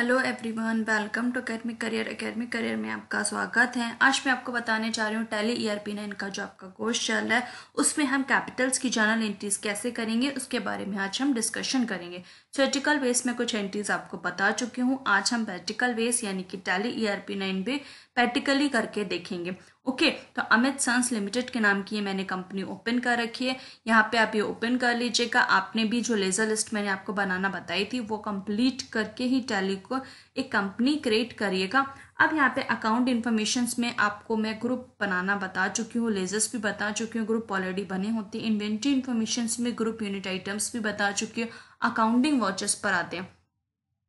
Hello everyone welcome to academic career academic career में आपका स्वागत है आज मैं आपको बताने जा रही हूँ टेली ई आर पी ने इनका जो आपका कोर्स चल रहा है उसमें हम कैपिटल्स की जर्नल एंट्रीज कैसे करेंगे उसके बारे में आज हम डिस्कशन करेंगे सर्जिकल वेस में कुछ एंट्रीज आपको बता चुकी हूँ आज हम पैटिकल वेस यानी कि Tally E R P nine पे पैटिकली करके देखेंगे ओके तो अमित सन्स लिमिटेड के नाम की ये मैंने कंपनी ओपन कर रखी है यहाँ पे आप ये ओपन कर लीजिएगा आपने भी जो लेजर लिस्ट मैंने आपको बनाना बताई थी वो कंप्लीट करके ही टैली को एक कंपनी क्रिएट करिएगा अब यहाँ पे अकाउंट इन्फॉर्मेशन में आपको मैं ग्रुप बनाना बता चुकी हूँ लेजर्स भी बता चुकी हूँ ग्रुप ऑलरेडी बने होते हैं इन्वेंट्री इन्फॉर्मेशन में ग्रुप यूनिट आइटम्स भी बता चुकी हूँ अकाउंटिंग वॉचेस पर आते हैं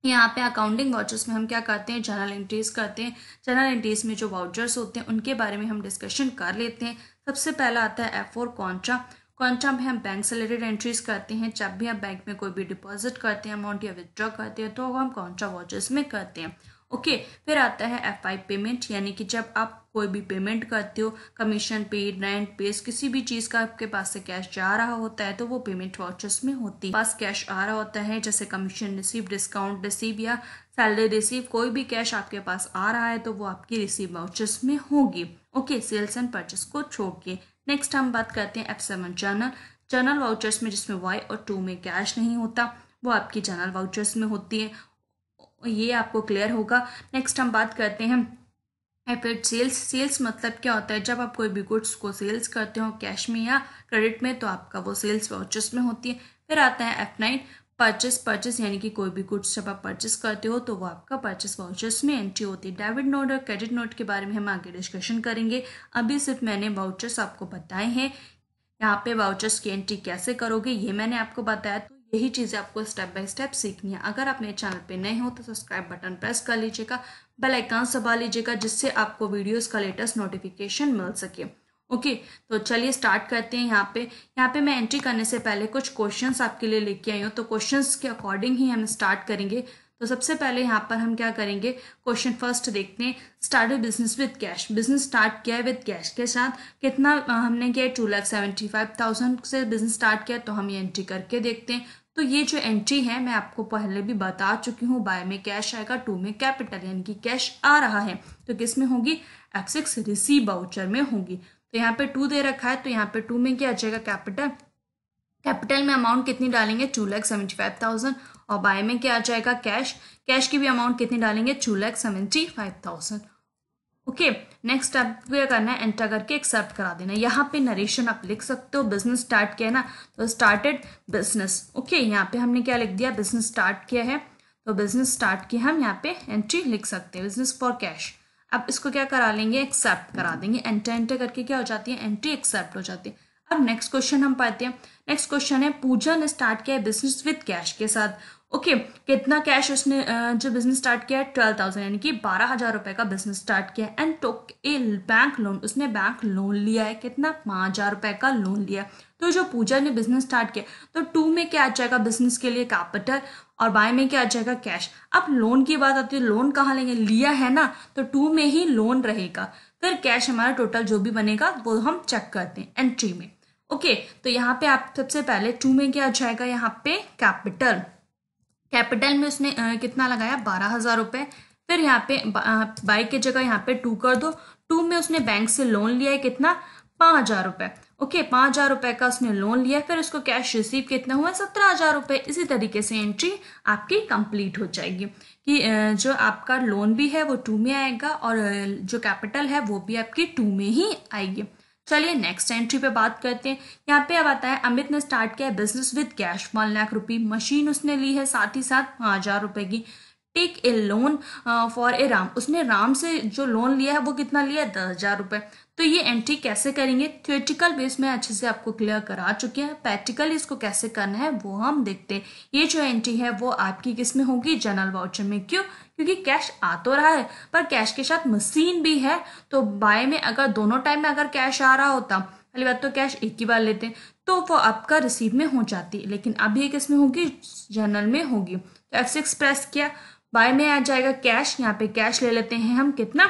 यहाँ पे अकाउंटिंग वाउचर्स में हम क्या करते हैं जर्नल एंट्रीज करते हैं जर्नल एंट्रीज में जो वाउचर्स होते हैं उनके बारे में हम डिस्कशन कर लेते हैं सबसे पहला आता है एफ फोर कॉन्ट्रा कॉन्ट्रा में हम बैंक से रिलेटेड एंट्रीज करते हैं जब भी आप बैंक में कोई भी डिपॉजिट करते हैं अमाउंट या विदड्रॉ करते हैं तो हम कॉन्ट्रा वाउचर्स में करते हैं ओके फिर आता है एफ आई पेमेंट यानी कि जब आप कोई भी पेमेंट करते हो कमीशन पेड रेंट पेस किसी भी चीज़ का आपके पास से कैश जा रहा होता है तो वो पेमेंट वाउचर्स में होती है पास कैश आ रहा होता है जैसे कमीशन रिसीव डिस्काउंट रिसीव या सैलरी रिसीव कोई भी कैश आपके पास आ रहा है तो वो आपकी रिसीव वाउचर्स में होगी ओके सेल्स एंड परचेस को छोड़ के नेक्स्ट हम बात करते हैं F seven journal journal vouchers में जिसमें वाई और टू में कैश नहीं होता वो आपकी जर्नल वाउचर्स में होती है ये आपको क्लियर होगा नेक्स्ट हम बात करते हैं या फिर सेल्स सेल्स मतलब क्या होता है जब आप कोई भी गुड्स को सेल्स करते हो कैश में या क्रेडिट में तो आपका वो सेल्स वाउचर्स में होती है फिर आता है एफ नाइन परचेस परचेस यानी कि कोई भी गुड्स जब आप परचेस करते हो तो वो आपका परचेस वाउचर्स में एंट्री होती है डेबिट नोट और क्रेडिट नोट के बारे में हम आगे डिस्कशन करेंगे अभी सिर्फ मैंने वाउचर्स आपको बताए हैं यहाँ पे वाउचर्स की एंट्री कैसे करोगे ये मैंने आपको बताया तो यही चीज़ें आपको स्टेप बाय स्टेप सीखनी है अगर आप मेरे चैनल पे नए हो तो सब्सक्राइब बटन प्रेस कर लीजिएगा बेल आइकन दबा लीजिएगा जिससे आपको वीडियोस का लेटेस्ट नोटिफिकेशन मिल सके ओके तो चलिए स्टार्ट करते हैं यहाँ पे यहाँ पे मैं एंट्री करने से पहले कुछ क्वेश्चंस आपके लिए लेके आई हूँ तो क्वेश्चंस के अकॉर्डिंग ही हम स्टार्ट करेंगे तो सबसे पहले यहाँ पर हम क्या करेंगे क्वेश्चन फर्स्ट देखते हैं start business with cash business start किया है विद कैश के साथ कितना हमने किया है two lakh seventy five thousand से बिजनेस स्टार्ट किया तो हम ये एंट्री करके देखते हैं तो ये जो एंट्री है मैं आपको पहले भी बता चुकी हूँ बाय में कैश आएगा टू में कैपिटल यानी कि कैश आ रहा है तो किस में होगी एक्सिक्स रिसीव बाउचर में होगी तो यहाँ पे टू दे रखा है तो यहाँ पे टू में क्या आ जाएगा कैपिटल कैपिटल में अमाउंट कितनी डालेंगे two lakh seventy five thousand और बाय में क्या आ जाएगा कैश कैश की भी अमाउंट कितनी डालेंगे two lakh seventy five thousand okay next step क्या करना है एंटर करके एक्सेप्ट करा देना यहाँ पे नरेशन आप लिख सकते हो बिजनेस स्टार्ट किया है ना तो स्टार्टेड बिजनेस ओके यहाँ पे हमने क्या लिख दिया बिजनेस स्टार्ट किया है तो बिजनेस स्टार्ट किया हम यहाँ पे एंट्री लिख सकते हैं बिजनेस फॉर कैश अब इसको क्या करा लेंगे एक्सेप्ट करा देंगे एंटर एंटर करके क्या हो जाती है एंट्री एक्सेप्ट हो जाती है अब नेक्स्ट क्वेश्चन हम पाते हैं नेक्स्ट क्वेश्चन है पूजा ने स्टार्ट किया है बिजनेस विद कैश के साथ ओके okay, कितना कैश उसने जो बिजनेस स्टार्ट किया ट्वेल्व थाउजेंड यानी कि बारह हजार रुपए का बिजनेस स्टार्ट किया and took a bank loan उसने बैंक लोन लिया है कितना पाँच हजार रुपए का लोन लिया तो जो पूजा ने बिजनेस स्टार्ट किया तो टू में क्या आ जाएगा बिजनेस के लिए कैपिटल और बाय में क्या आ जाएगा कैश अब लोन की बात आती है लोन कहाँ लेंगे लिया है ना तो टू में ही लोन रहेगा फिर कैश हमारा टोटल जो भी बनेगा वो हम चेक करते हैं एंट्री में ओके okay, तो यहाँ पे आप सबसे पहले टू में क्या आ जाएगा यहाँ पे कैपिटल कैपिटल में उसने आ, कितना लगाया बारह हज़ार रुपए फिर यहाँ पे बाइक की जगह यहाँ पे टू कर दो टू में उसने बैंक से लोन लिया है कितना पाँच हज़ार रुपए ओके पाँच हज़ार रुपए का उसने लोन लिया फिर उसको कैश रिसीव कितना हुआ सत्रह हज़ार रुपए इसी तरीके से एंट्री आपकी कंप्लीट हो जाएगी कि जो आपका लोन भी है वो टू में आएगा और जो कैपिटल है वो भी आपकी टू में ही आएगी चलिए नेक्स्ट एंट्री पे बात करते हैं यहाँ पे अब आता है अमित ने स्टार्ट किया है business with cash one lakh rupee machine उसने ली है साथ ही साथ हजार रुपए की take a loan for a Ram उसने राम से जो लोन लिया है वो कितना लिया है दस हजार रुपए तो ये एंट्री कैसे करेंगे थियोटिकल बेस में अच्छे से आपको क्लियर करा चुके हैं प्रैक्टिकल इसको कैसे करना है वो हम देखते हैं ये जो एंट्री है वो आपकी किस में होगी जनरल वाउचर में क्यों क्योंकि कैश आ तो रहा है पर कैश के साथ मशीन भी है तो बाय में अगर दोनों टाइम में अगर कैश आ रहा होता पहली बात तो कैश एक ही बार लेते तो वो आपका रिसीव में हो जाती है लेकिन अभी किस में होगी जनरल में होगी तो एफ सिक्स प्रेस किया बाय में आ जाएगा कैश यहाँ पे कैश ले लेते हैं हम कितना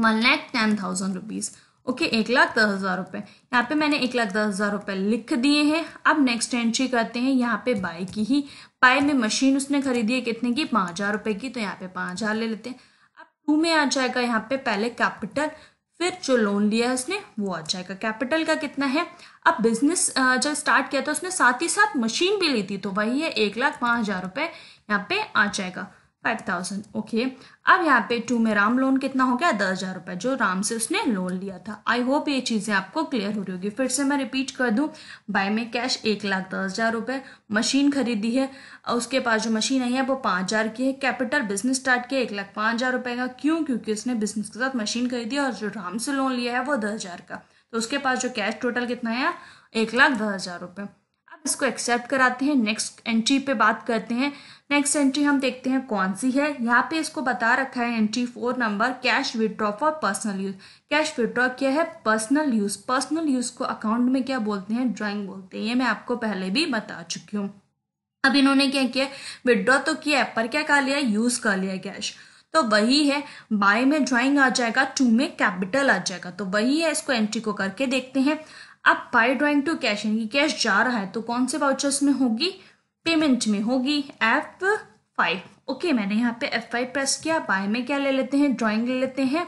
one lakh ten thousand rupees okay एक लाख दस हज़ार रुपए यहाँ पे मैंने एक लाख दस हज़ार रुपए लिख दिए हैं अब नेक्स्ट एंट्री करते हैं यहाँ पे बाय की ही बाय में मशीन उसने खरीदी है कितने की पाँच हज़ार रुपए की तो यहाँ पे पाँच हज़ार ले लेते हैं अब टू में आ जाएगा यहाँ पे पहले कैपिटल फिर जो लोन लिया है उसने वो आ जाएगा कैपिटल का कितना है अब बिजनेस जब स्टार्ट किया था उसने साथ ही साथ मशीन भी ली थी तो वही है एक लाख पाँच हजार रुपये यहाँ पे आ जाएगा फाइव थाउजेंड ओके अब यहाँ पे टू में राम लोन कितना हो गया दस हजार रुपये जो राम से उसने लोन लिया था आई होप ये चीज़ें आपको क्लियर हो रही होगी फिर से मैं रिपीट कर दू बाय में कैश एक लाख दस हजार रुपये मशीन खरीदी है उसके पास जो मशीन आई है वो पाँच हजार की है कैपिटल बिजनेस स्टार्ट किया एक लाख पाँच हजार रुपये का क्यों क्योंकि उसने बिजनेस के साथ मशीन खरीदी और जो राम से लोन लिया है वो दस हजार का तो उसके पास जो कैश टोटल कितना आया एक लाख दस हजार रुपये इसको एक्सेप्ट कराते हैं नेक्स्ट एंट्री पे बात करते हैं नेक्स्ट एंट्री हम देखते हैं कौन सी है यहाँ पे इसको बता रखा है entry four number cash withdraw for personal use cash withdraw क्या है पर्सनल यूज पर्सनल यूज को अकाउंट में क्या बोलते हैं ड्राइंग बोलते हैं ये मैं आपको पहले भी बता चुकी हूँ अब इन्होंने क्या किया विड्रॉ तो किया पर क्या कर लिया यूज कर लिया कैश तो वही है बाय में ड्राइंग आ जाएगा टू में कैपिटल आ जाएगा तो वही है इसको एंट्री को करके देखते हैं अब पाई ड्राइंग टू कैश यानी कैश जा रहा है तो कौन से वाउचर्स में होगी पेमेंट में होगी एफ फाइव ओके मैंने यहाँ पे एफ फाइव प्रेस किया बाय में क्या ले लेते हैं ड्राइंग ले लेते हैं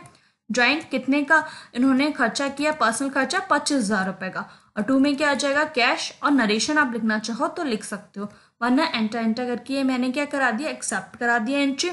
ड्राइंग कितने का इन्होंने खर्चा किया पर्सनल खर्चा पच्चीस हज़ार रुपए का और टू में क्या आ जाएगा कैश और नरेशन आप लिखना चाहो तो लिख सकते हो वरना एंटर एंटर करके ये मैंने क्या करा दिया एक्सेप्ट करा दिया एंट्री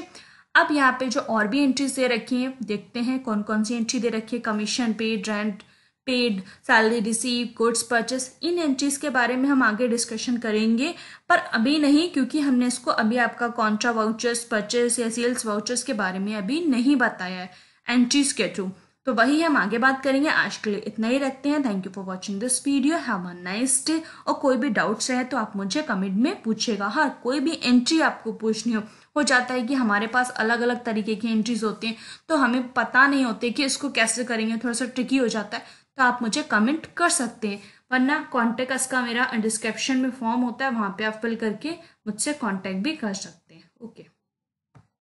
अब यहाँ पे जो और भी एंट्रीज दे रखी हैं देखते हैं कौन कौन सी एंट्री दे रखी है commission paid rent paid salary receive goods purchase इन एंट्रीज के बारे में हम आगे डिस्कशन करेंगे पर अभी नहीं क्योंकि हमने इसको अभी आपका कॉन्ट्रा वाउचर्स परचेस या सेल्स वाउचर्स के बारे में अभी नहीं बताया है एंट्रीज के थ्रू तो वही हम आगे बात करेंगे आज के लिए इतना ही रखते हैं thank you for watching this video have a nice day और कोई भी डाउट्स रहे तो आप मुझे कमेंट में पूछेगा हर कोई भी एंट्री आपको पूछनी हो हो जाता है कि हमारे पास अलग अलग तरीके की एंट्रीज होती हैं तो हमें पता नहीं होते कि इसको कैसे करेंगे थोड़ा सा ट्रिकी हो जाता है तो आप मुझे कमेंट कर सकते हैं वरना कॉन्टेक्ट इसका मेरा डिस्क्रिप्शन में फॉर्म होता है वहाँ पे आप फिल करके मुझसे कॉन्टैक्ट भी कर सकते हैं ओके okay.